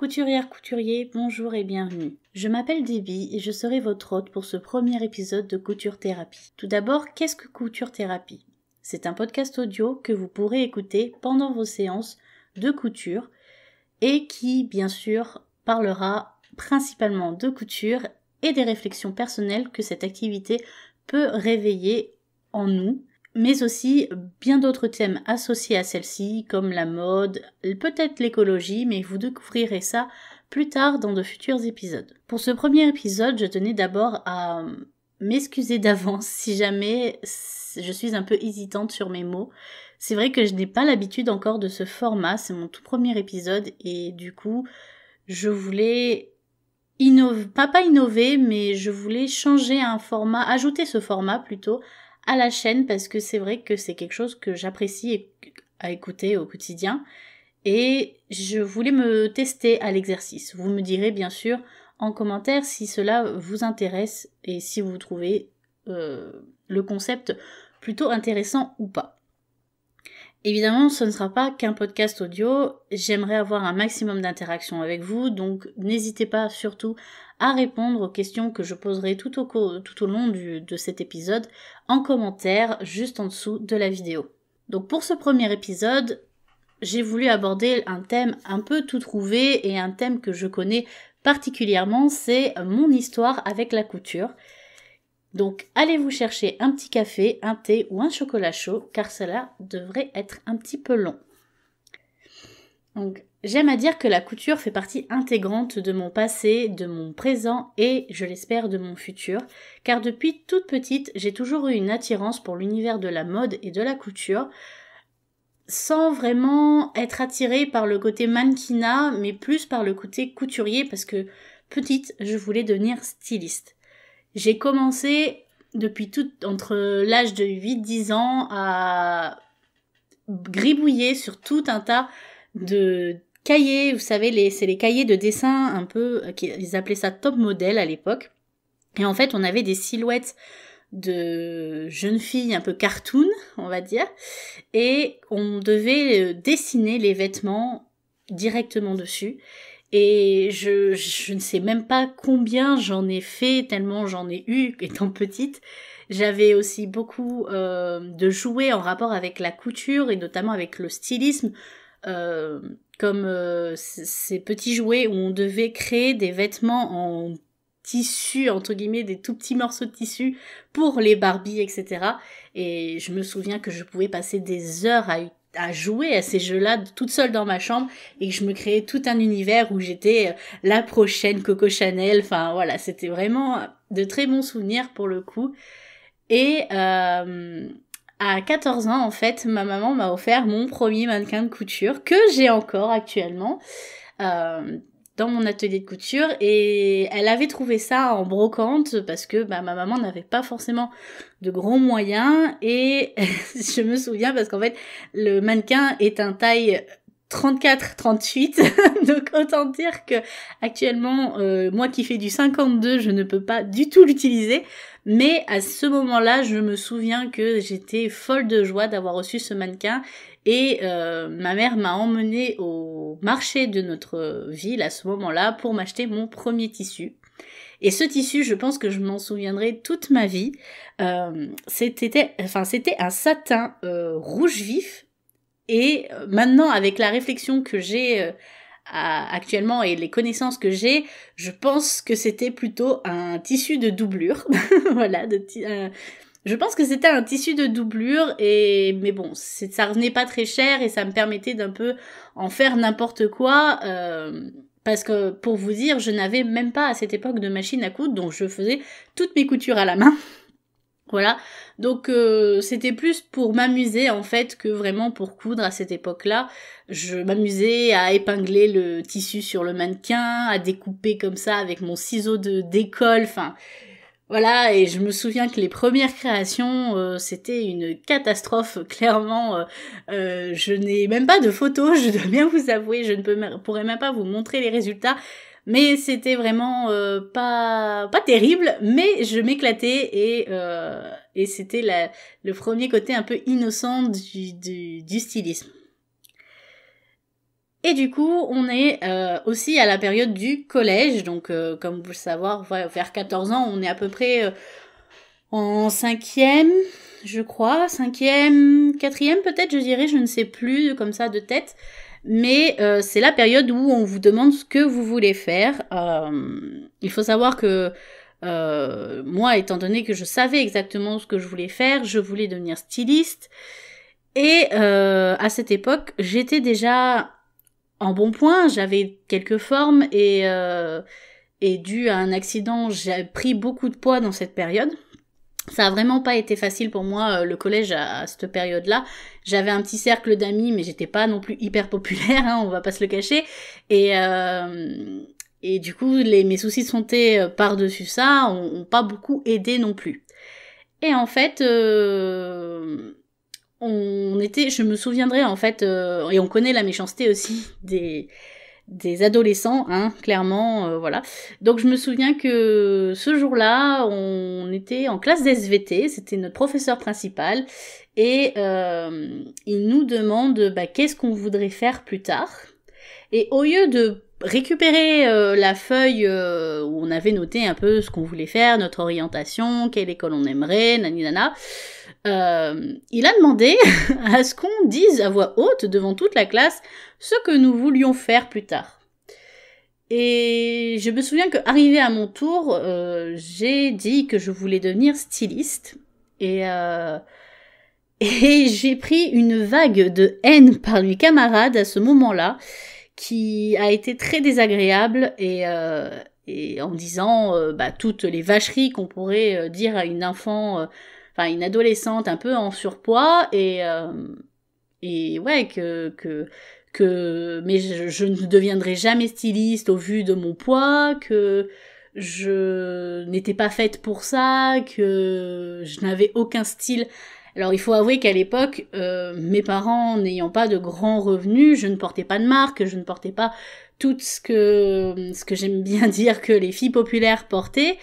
Couturière, couturier, bonjour et bienvenue. Je m'appelle Debbie et je serai votre hôte pour ce premier épisode de Couture Thérapie. Tout d'abord, qu'est-ce que Couture Thérapie C'est un podcast audio que vous pourrez écouter pendant vos séances de couture et qui, bien sûr, parlera principalement de couture et des réflexions personnelles que cette activité peut réveiller en nous mais aussi bien d'autres thèmes associés à celle-ci, comme la mode, peut-être l'écologie, mais vous découvrirez ça plus tard dans de futurs épisodes. Pour ce premier épisode, je tenais d'abord à m'excuser d'avance si jamais je suis un peu hésitante sur mes mots. C'est vrai que je n'ai pas l'habitude encore de ce format, c'est mon tout premier épisode et du coup, je voulais innover, pas pas innover, mais je voulais changer un format, ajouter ce format plutôt à la chaîne parce que c'est vrai que c'est quelque chose que j'apprécie à écouter au quotidien et je voulais me tester à l'exercice. Vous me direz bien sûr en commentaire si cela vous intéresse et si vous trouvez euh, le concept plutôt intéressant ou pas. Évidemment, ce ne sera pas qu'un podcast audio. J'aimerais avoir un maximum d'interactions avec vous, donc n'hésitez pas surtout à répondre aux questions que je poserai tout au, long de cet épisode en commentaire juste en dessous de la vidéo. Donc pour ce premier épisode, j'ai voulu aborder un thème un peu tout trouvé et un thème que je connais particulièrement, c'est mon histoire avec la couture. Donc allez vous chercher un petit café, un thé ou un chocolat chaud, car cela devrait être un petit peu long. Donc j'aime à dire que la couture fait partie intégrante de mon passé, de mon présent et, je l'espère, de mon futur, car depuis toute petite j'ai toujours eu une attirance pour l'univers de la mode et de la couture, sans vraiment être attirée par le côté mannequinat, mais plus par le côté couturier, parce que petite, je voulais devenir styliste. J'ai commencé depuis tout, entre l'âge de 8-10 ans à gribouiller sur tout un tas de cahiers, vous savez, c'est les cahiers de dessin un peu, euh, ils appelaient ça top model à l'époque. Et en fait, on avait des silhouettes de jeunes filles un peu cartoon, on va dire, et on devait euh, dessiner les vêtements directement dessus. Et je, ne sais même pas combien j'en ai fait, tellement j'en ai eu étant petite. J'avais aussi beaucoup euh, de jouets en rapport avec la couture et notamment avec le stylisme, euh, comme euh, ces petits jouets où on devait créer des vêtements en tissu, entre guillemets, des tout petits morceaux de tissu pour les Barbies, etc. Et je me souviens que je pouvais passer des heures à à jouer à ces jeux-là toute seule dans ma chambre et que je me créais tout un univers où j'étais euh, la prochaine Coco Chanel. Enfin voilà, c'était vraiment euh, de très bons souvenirs pour le coup. Et euh, à 14 ans, en fait, ma maman m'a offert mon premier mannequin de couture que j'ai encore actuellement dans mon atelier de couture et elle avait trouvé ça en brocante parce que bah, ma maman n'avait pas forcément de gros moyens et je me souviens parce qu'en fait le mannequin est un taille 34 38 donc autant dire que actuellement euh, moi qui fais du 52 je ne peux pas du tout l'utiliser mais à ce moment-là je me souviens que j'étais folle de joie d'avoir reçu ce mannequin et euh, ma mère m'a emmené au marché de notre ville à ce moment-là pour m'acheter mon premier tissu. Et ce tissu, je pense que je m'en souviendrai toute ma vie. Euh, c'était, enfin, c'était un satin euh, rouge vif. Et maintenant, avec la réflexion que j'ai actuellement et les connaissances que j'ai, je pense que c'était plutôt un tissu de doublure. voilà, de je pense que c'était un tissu de doublure et mais bon, ça revenait pas très cher et ça me permettait d'un peu en faire n'importe quoi euh, parce que pour vous dire, je n'avais même pas à cette époque de machine à coudre donc je faisais toutes mes coutures à la main. voilà. Donc euh, c'était plus pour m'amuser en fait que vraiment pour coudre à cette époque-là. Je m'amusais à épingler le tissu sur le mannequin, à découper comme ça avec mon ciseau de décolle, enfin voilà, et je me souviens que les premières créations, euh, c'était une catastrophe, clairement. Euh, euh, je n'ai même pas de photos, je dois bien vous avouer, je ne pourrais même pas vous montrer les résultats. Mais c'était vraiment pas, pas terrible, mais je m'éclatais et, et c'était le premier côté un peu innocent du, du, du stylisme. Et du coup, on est euh, aussi à la période du collège. Donc, euh, comme vous le savoir, vers 14 ans, on est à peu près euh, en cinquième, je crois, cinquième, quatrième peut-être, je dirais, je ne sais plus comme ça de tête. Mais euh, c'est la période où on vous demande ce que vous voulez faire. il faut savoir que moi, étant donné que je savais exactement ce que je voulais faire, je voulais devenir styliste. Et à cette époque, j'étais déjà en bon point, j'avais quelques formes et, euh, et dû à un accident, j'ai pris beaucoup de poids dans cette période. Ça a vraiment pas été facile pour moi euh, le collège à, cette période-là. J'avais un petit cercle d'amis, mais j'étais pas non plus hyper populaire, hein, on va pas se le cacher. Et euh, et du coup, les, mes soucis de santé euh, par-dessus ça ont, ont, pas beaucoup aidé non plus. Et en fait, euh, on était, je me souviendrai en fait, euh, et on connaît la méchanceté aussi des, adolescents, hein, clairement, euh, voilà. Donc je me souviens que ce jour-là, on était en classe d'SVT, c'était notre professeur principal, et euh, il nous demande bah, qu'est-ce qu'on voudrait faire plus tard. Et au lieu de récupérer la feuille où on avait noté un peu ce qu'on voulait faire, notre orientation, quelle école on aimerait, naninana. Euh, il a demandé à ce qu'on dise à voix haute devant toute la classe ce que nous voulions faire plus tard. Et je me souviens que à mon tour, euh, j'ai dit que je voulais devenir styliste et euh, et j'ai pris une vague de haine par mes camarades à ce moment-là, qui a été très désagréable et et en disant bah, toutes les vacheries qu'on pourrait dire à une enfant une adolescente un peu en surpoids et euh, et ouais que que mais je, ne deviendrai jamais styliste au vu de mon poids, que je n'étais pas faite pour ça, que je n'avais aucun style. Alors il faut avouer qu'à l'époque, euh, mes parents n'ayant pas de grands revenus, je ne portais pas de marque, je ne portais pas tout ce que ce que j'aime bien dire que les filles populaires portaient.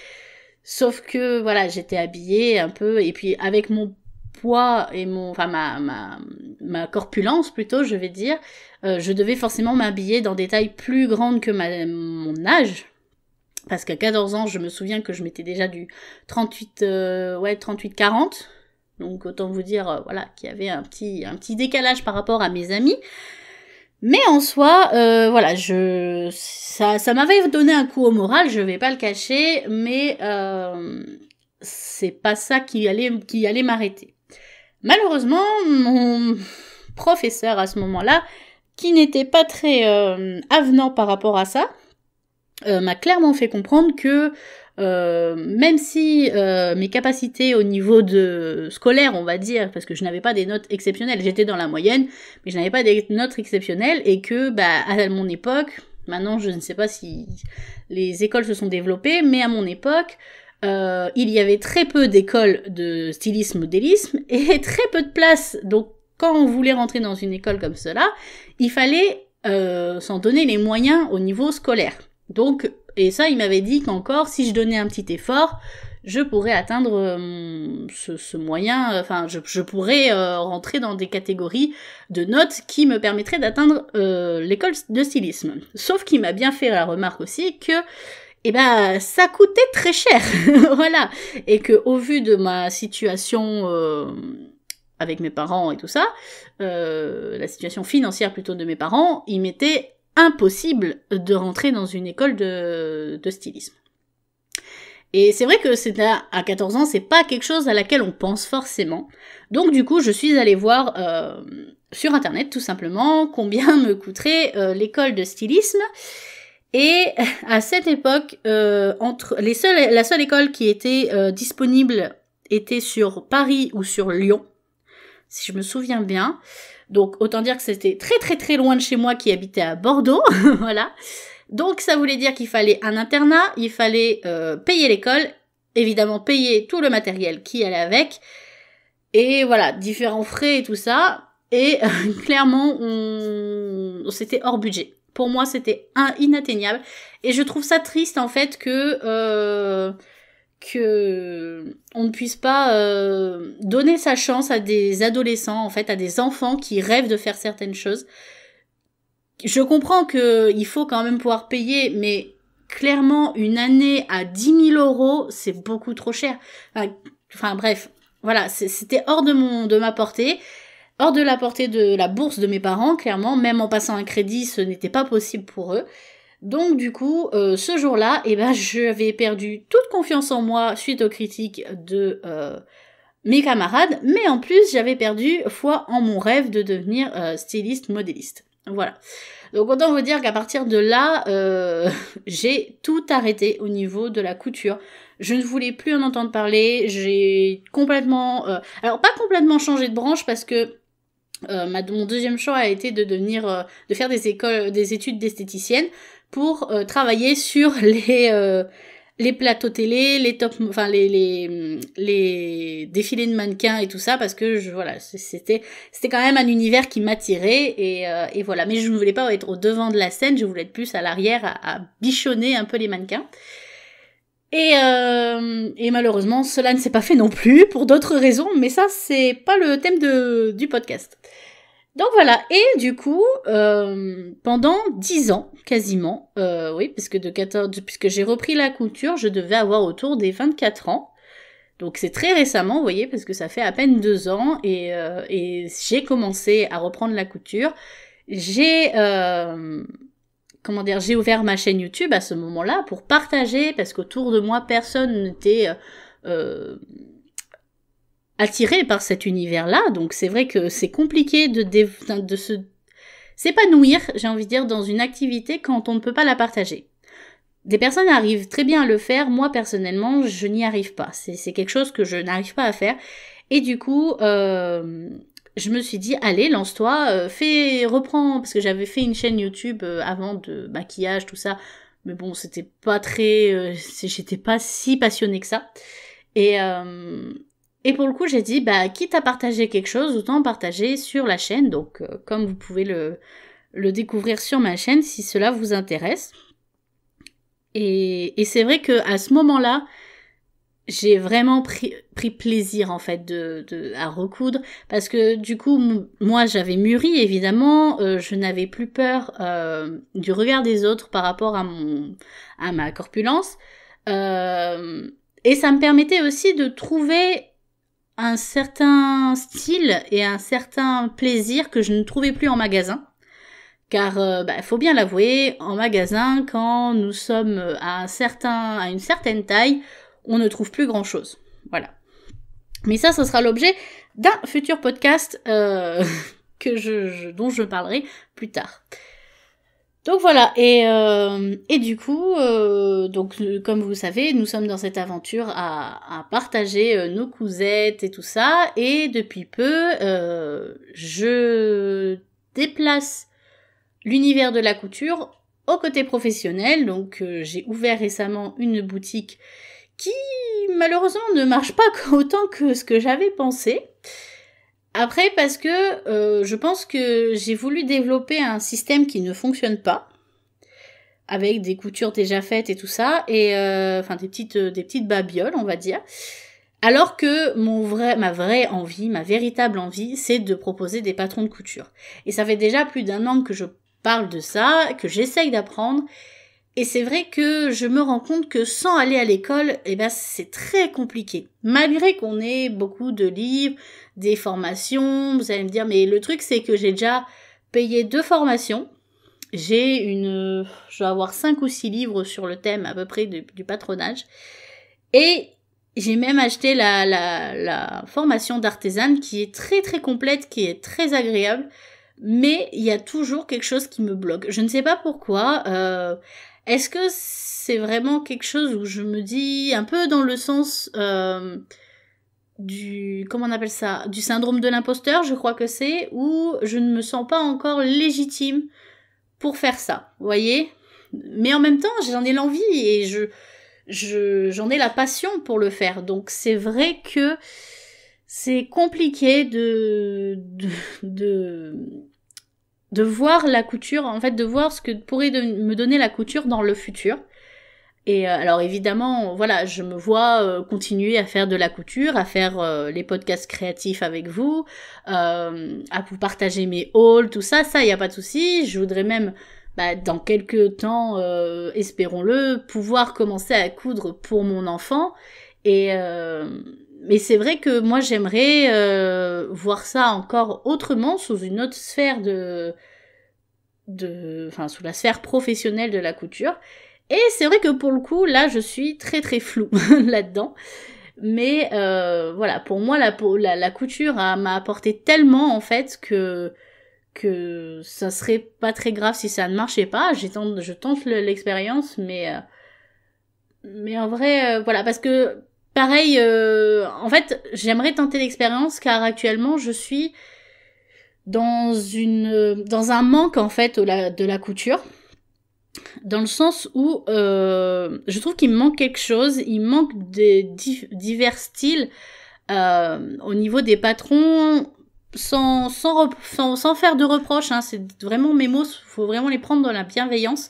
Sauf que voilà, j'étais habillée un peu et puis avec mon poids et mon, enfin ma, ma, ma corpulence plutôt, je vais dire, euh, je devais forcément m'habiller dans des tailles plus grandes que ma, mon âge. Parce qu'à 14 ans, je me souviens que je m'étais déjà du 38, euh, ouais, 38-40. Donc autant vous dire, euh, voilà, qu'il y avait un petit, un petit décalage par rapport à mes amis. Mais en soi, euh, voilà, je, ça, ça m'avait donné un coup au moral, je vais pas le cacher, mais euh, c'est pas ça qui allait, qui allait m'arrêter. Malheureusement, mon professeur à ce moment-là, qui n'était pas très euh, avenant par rapport à ça, m'a clairement fait comprendre que euh, même si euh, mes capacités au niveau de scolaire, on va dire, parce que je n'avais pas des notes exceptionnelles, j'étais dans la moyenne, mais je n'avais pas des notes exceptionnelles et que, bah, à mon époque, maintenant je ne sais pas si les écoles se sont développées, mais à mon époque, euh, il y avait très peu d'écoles de stylisme modélisme et très peu de places. Donc, quand on voulait rentrer dans une école comme cela, il fallait s'en donner les moyens au niveau scolaire. Donc, et ça, il m'avait dit qu'encore, si je donnais un petit effort, je pourrais atteindre euh, ce, moyen, euh, enfin, je, pourrais euh, rentrer dans des catégories de notes qui me permettraient d'atteindre l'école de stylisme. Sauf qu'il m'a bien fait la remarque aussi que eh ben ça coûtait très cher, voilà, et que au vu de ma situation avec mes parents et tout ça, la situation financière plutôt de mes parents, il m'était impossible de rentrer dans une école de, stylisme. Et c'est vrai que c'est à, 14 ans, c'est pas quelque chose à laquelle on pense forcément. Donc du coup, je suis allée voir euh, sur internet tout simplement combien me coûterait euh, l'école de stylisme. Et à cette époque, euh, entre les la seule école qui était disponible était sur Paris ou sur Lyon, si je me souviens bien. Donc autant dire que c'était très très très loin de chez moi qui habitait à Bordeaux, voilà. Donc ça voulait dire qu'il fallait un internat, il fallait euh, payer l'école, évidemment payer tout le matériel qui allait avec, et voilà, différents frais et tout ça. Et clairement, on... c'était hors budget. Pour moi, c'était inatteignable. Et je trouve ça triste en fait que euh, que on ne puisse pas euh, donner sa chance à des adolescents, en fait, à des enfants qui rêvent de faire certaines choses. Je comprends que il faut quand même pouvoir payer, mais clairement, une année à 10 000 euros, c'est beaucoup trop cher. Enfin, bref, voilà, c'était hors de mon, de ma portée, hors de la portée de la bourse de mes parents, clairement. Même en passant un crédit, ce n'était pas possible pour eux. Donc du coup, euh, ce jour-là, eh ben, j'avais perdu toute confiance en moi suite aux critiques de euh, mes camarades, mais en plus j'avais perdu foi en mon rêve de devenir euh, styliste modéliste. Voilà. Donc autant vous dire qu'à partir de là, j'ai tout arrêté au niveau de la couture. Je ne voulais plus en entendre parler. J'ai complètement, alors pas complètement changé de branche parce que mon deuxième choix a été de devenir, de faire des écoles, des études d'esthéticienne pour euh, travailler sur les, euh, les plateaux télé, les top, enfin les, les, les, défilés de mannequins et tout ça, parce que je, voilà, c'était c'était quand même un univers qui m'attirait et, euh, et, voilà. Mais je ne voulais pas être au devant de la scène, je voulais être plus à l'arrière, à, bichonner un peu les mannequins. Et, et malheureusement, cela ne s'est pas fait non plus pour d'autres raisons, mais ça c'est pas le thème de, du podcast. Donc voilà, et du coup, euh, pendant 10 ans, quasiment, euh, oui, puisque de 14, puisque j'ai repris la couture, je devais avoir autour des 24 ans. Donc c'est très récemment, vous voyez, parce que ça fait à peine deux ans, et, euh, et j'ai commencé à reprendre la couture. J'ai... Comment dire, j'ai ouvert ma chaîne YouTube à ce moment-là pour partager, parce qu'autour de moi, personne n'était attiré par cet univers-là. Donc c'est vrai que c'est compliqué de, de se s'épanouir, j'ai envie de dire, dans une activité quand on ne peut pas la partager. Des personnes arrivent très bien à le faire, moi personnellement, je n'y arrive pas. C'est quelque chose que je n'arrive pas à faire. Et du coup, euh, je me suis dit, allez, lance-toi, euh, fais, reprends, parce que j'avais fait une chaîne YouTube euh, avant de maquillage, tout ça. Mais bon, c'était pas très, j'étais pas si passionnée que ça. Et, et pour le coup, j'ai dit, bah, quitte à partager quelque chose, autant partager sur la chaîne. Donc, euh, comme vous pouvez le, découvrir sur ma chaîne si cela vous intéresse. Et, c'est vrai que à ce moment-là, j'ai vraiment pris, plaisir en fait à recoudre parce que du coup moi j'avais mûri évidemment euh, je n'avais plus peur euh, du regard des autres par rapport à à ma corpulence et ça me permettait aussi de trouver un certain style et un certain plaisir que je ne trouvais plus en magasin. Car il euh, bah, faut bien l'avouer, en magasin, quand nous sommes à un certain, à une certaine taille, on ne trouve plus grand chose. Voilà. Mais ça, ce sera l'objet d'un futur podcast euh, que je, dont je parlerai plus tard. Donc voilà, et, euh, du coup, euh, donc comme vous savez, nous sommes dans cette aventure à, partager euh, nos cousettes et tout ça, et depuis peu, je déplace l'univers de la couture au côté professionnel, donc j'ai ouvert récemment une boutique qui malheureusement ne marche pas autant que ce que j'avais pensé. Après, parce que euh, je pense que j'ai voulu développer un système qui ne fonctionne pas, avec des coutures déjà faites et tout ça, et euh, enfin des petites, euh, des petites babioles, on va dire. Alors que mon vrai, ma vraie envie, ma véritable envie, c'est de proposer des patrons de couture. Et ça fait déjà plus d'un an que je parle de ça, que j'essaye d'apprendre, et c'est vrai que je me rends compte que sans aller à l'école, eh ben, c'est très compliqué. Malgré qu'on ait beaucoup de livres, des formations, vous allez me dire, mais le truc c'est que j'ai déjà payé deux formations. J'ai une, je vais avoir cinq ou six livres sur le thème à peu près du, patronage. Et j'ai même acheté la, formation d'artisane qui est très très complète, qui est très agréable, mais il y a toujours quelque chose qui me bloque. Je ne sais pas pourquoi. Euh, est-ce que c'est vraiment quelque chose où je me dis un peu dans le sens euh, du comment on appelle ça du syndrome de l'imposteur, je crois que c'est où je ne me sens pas encore légitime pour faire ça, voyez Mais en même temps, j'en ai l'envie et je j'en ai la passion pour le faire. Donc c'est vrai que c'est compliqué de, de, de de voir la couture, en fait, de voir ce que pourrait me donner la couture dans le futur. Et euh, alors évidemment, voilà, je me vois euh, continuer à faire de la couture, à faire euh, les podcasts créatifs avec vous, à vous partager mes hauls, tout ça, ça, il n'y a pas de souci. Je voudrais même, bah, dans quelques temps, espérons-le, pouvoir commencer à coudre pour mon enfant. Et, mais c'est vrai que moi j'aimerais euh, voir ça encore autrement sous une autre sphère de, de, enfin sous la sphère professionnelle de la couture. Et c'est vrai que pour le coup, là, je suis très très floue là-dedans. Mais euh, voilà, pour moi, la, la, la couture hein, m'a apporté tellement en fait que que ça serait pas très grave si ça ne marchait pas. j'ai je tente l'expérience, mais euh, mais en vrai, voilà, parce que Pareil, euh, en fait, j'aimerais tenter l'expérience car actuellement, je suis dans une euh, dans un manque en fait de la, couture dans le sens où euh, je trouve qu'il manque quelque chose, il manque des divers styles au niveau des patrons, sans, sans, faire de reproches, hein. c'est vraiment mes mots, il faut vraiment les prendre dans la bienveillance,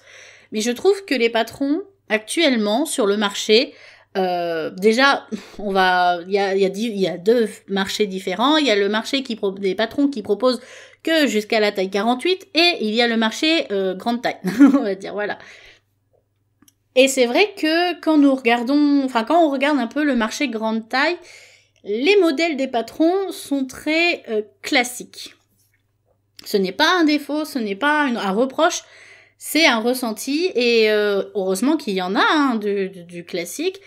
mais je trouve que les patrons actuellement sur le marché euh, déjà, on va, il y a, deux marchés différents. Il y a le marché qui des patrons qui proposent que jusqu'à la taille 48 et il y a le marché euh, grande taille, on va dire voilà. Et c'est vrai que quand nous regardons, enfin quand on regarde un peu le marché grande taille, les modèles des patrons sont très euh, classiques. Ce n'est pas un défaut, ce n'est pas un reproche, c'est un ressenti et heureusement qu'il y en a hein, du, classique.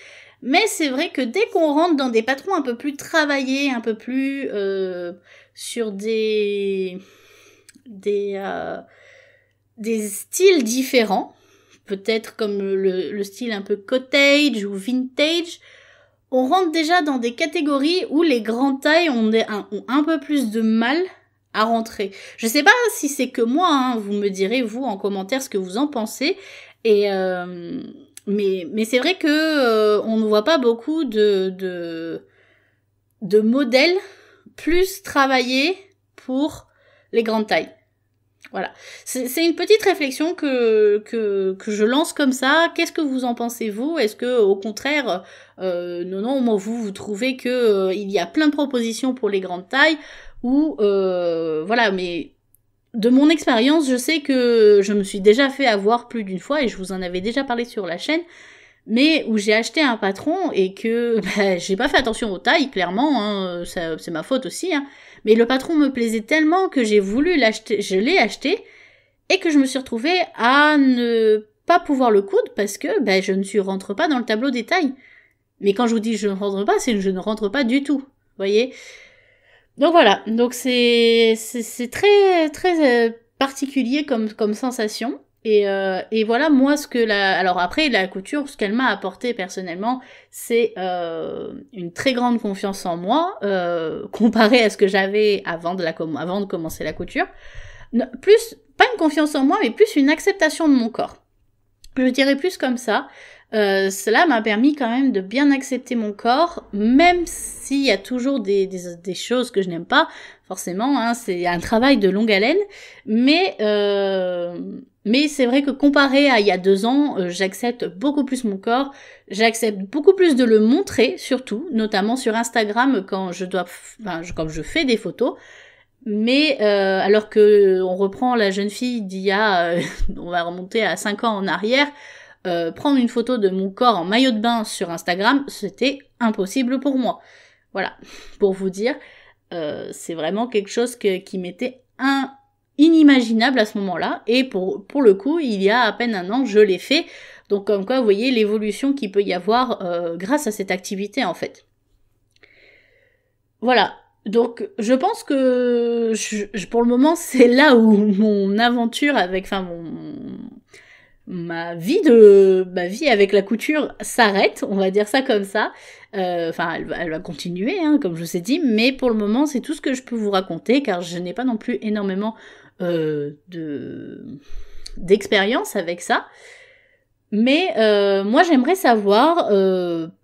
Mais c'est vrai que dès qu'on rentre dans des patrons un peu plus travaillés, un peu plus euh, sur des des, euh, des styles différents, peut-être comme le, style un peu cottage ou vintage, on rentre déjà dans des catégories où les grandes tailles ont, un, ont un peu plus de mal à rentrer. Je sais pas si c'est que moi, hein, vous me direz vous en commentaire ce que vous en pensez et euh, mais, mais c'est vrai que euh, on ne voit pas beaucoup de, de, de modèles plus travaillés pour les grandes tailles. Voilà. C'est une petite réflexion que, que, que, je lance comme ça. Qu'est-ce que vous en pensez vous Est-ce que au contraire, euh, non, non, moi, vous, vous trouvez que euh, il y a plein de propositions pour les grandes tailles ou voilà, mais de mon expérience, je sais que je me suis déjà fait avoir plus d'une fois et je vous en avais déjà parlé sur la chaîne, mais où j'ai acheté un patron et que bah, j'ai pas fait attention aux tailles, clairement, hein, c'est ma faute aussi. Hein, mais le patron me plaisait tellement que j'ai voulu l'acheter, je l'ai acheté et que je me suis retrouvée à ne pas pouvoir le coudre parce que bah, je ne suis rentre pas dans le tableau des tailles. Mais quand je vous dis je ne rentre pas, c'est je ne rentre pas du tout, voyez. Donc voilà, donc c'est très très euh, particulier comme, comme sensation. Et, euh, et, voilà, moi, ce que la... Alors après, la couture, ce qu'elle m'a apporté personnellement, c'est euh, une très grande confiance en moi, euh, comparée à ce que j'avais avant, de avant de commencer la couture. Plus, pas une confiance en moi, mais plus une acceptation de mon corps. Je dirais plus comme ça. Euh, cela m'a permis quand même de bien accepter mon corps, même s'il y a toujours des, choses que je n'aime pas, forcément, hein, c'est un travail de longue haleine, mais, euh, mais c'est vrai que comparé à il y a deux ans, euh, j'accepte beaucoup plus mon corps, j'accepte beaucoup plus de le montrer, surtout, notamment sur Instagram quand je dois, quand je fais des photos, mais euh, alors que on reprend la jeune fille d'il y a, euh, on va remonter à 5 ans en arrière, euh, prendre une photo de mon corps en maillot de bain sur Instagram, c'était impossible pour moi. Voilà, pour vous dire, c'est vraiment quelque chose qui m'était inimaginable à ce moment-là. Et pour, pour le coup, il y a à peine un an, je l'ai fait. Donc comme quoi, vous voyez l'évolution qu'il peut y avoir grâce à cette activité en fait. Voilà, donc, je pense que pour le moment, c'est là où mon aventure avec, enfin, mon, ma vie de ma vie avec la couture s'arrête, on va dire ça comme ça. Euh, enfin, elle, va continuer, hein, comme je vous ai dit, mais pour le moment, c'est tout ce que je peux vous raconter, car je n'ai pas non plus énormément euh, de d'expérience avec ça. Mais euh, moi, j'aimerais savoir,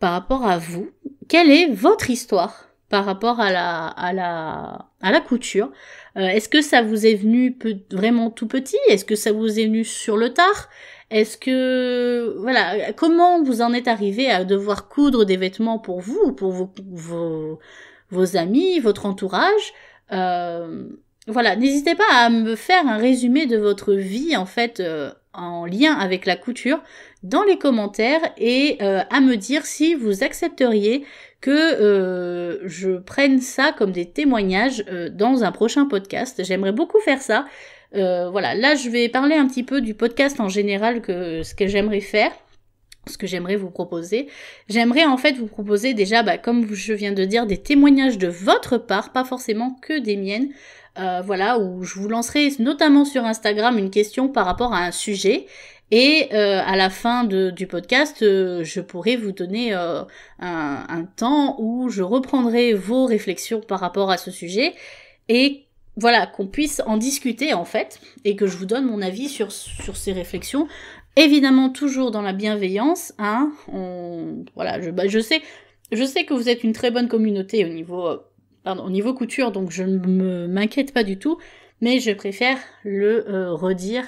par rapport à vous, quelle est votre histoire par rapport à la, à la, à la couture. Euh, est-ce que ça vous est venu peu, vraiment tout petit Est-ce que ça vous est venu sur le tard Est-ce que voilà, comment vous en êtes arrivé à devoir coudre des vêtements pour vous, pour vos, vos, amis, votre entourage euh, Voilà, n'hésitez pas à me faire un résumé de votre vie en fait. Euh, en lien avec la couture dans les commentaires et à me dire si vous accepteriez que euh, je prenne ça comme des témoignages euh, dans un prochain podcast. J'aimerais beaucoup faire ça. Euh, voilà, là je vais parler un petit peu du podcast en général, que ce que j'aimerais faire, ce que j'aimerais vous proposer. J'aimerais en fait vous proposer déjà, bah, comme je viens de dire, des témoignages de votre part, pas forcément que des miennes. voilà, où je vous lancerai notamment sur Instagram une question par rapport à un sujet et euh, à la fin du podcast, euh, je pourrai vous donner euh, un, temps où je reprendrai vos réflexions par rapport à ce sujet et voilà, qu'on puisse en discuter en fait et que je vous donne mon avis sur, sur ces réflexions. Évidemment, toujours dans la bienveillance, hein, voilà, je, bah, je, sais, je sais que vous êtes une très bonne communauté au niveau, pardon, au niveau couture, donc je ne m'inquiète pas du tout, mais je préfère le redire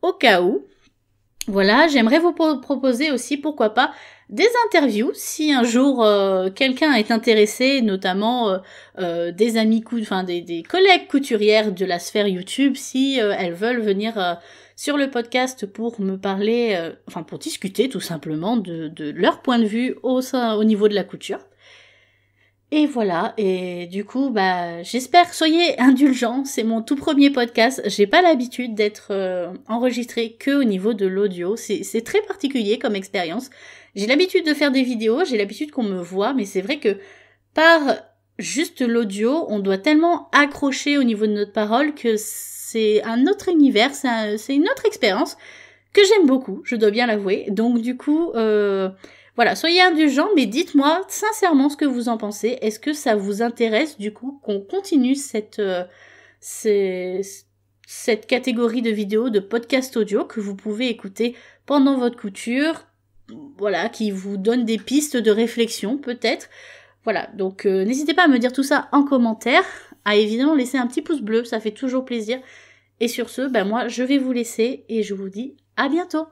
au cas où. Voilà, j'aimerais vous proposer aussi, pourquoi pas, des interviews si un jour euh, quelqu'un est intéressé, notamment euh, euh, des amis, enfin des, collègues couturières de la sphère YouTube, si elles veulent venir sur le podcast pour me parler, enfin pour discuter tout simplement de, leur point de vue au, au niveau de la couture. Et voilà, et du coup, bah, j'espère, soyez indulgents, c'est mon tout premier podcast, j'ai pas l'habitude d'être euh, enregistré que au niveau de l'audio, c'est très particulier comme expérience. J'ai l'habitude de faire des vidéos, j'ai l'habitude qu'on me voit, mais c'est vrai que par juste l'audio, on doit tellement accrocher au niveau de notre parole que c'est un autre univers, c'est une autre expérience que j'aime beaucoup, je dois bien l'avouer. Donc du coup, euh, voilà, soyez indulgents, mais dites-moi sincèrement ce que vous en pensez. Est-ce que ça vous intéresse du coup qu'on continue cette, euh, cette catégorie de vidéos, de podcast audio que vous pouvez écouter pendant votre couture, voilà, qui vous donne des pistes de réflexion peut-être. Voilà, donc euh, n'hésitez pas à me dire tout ça en commentaire, à évidemment laisser un petit pouce bleu, ça fait toujours plaisir. Et sur ce, ben moi je vais vous laisser et je vous dis à bientôt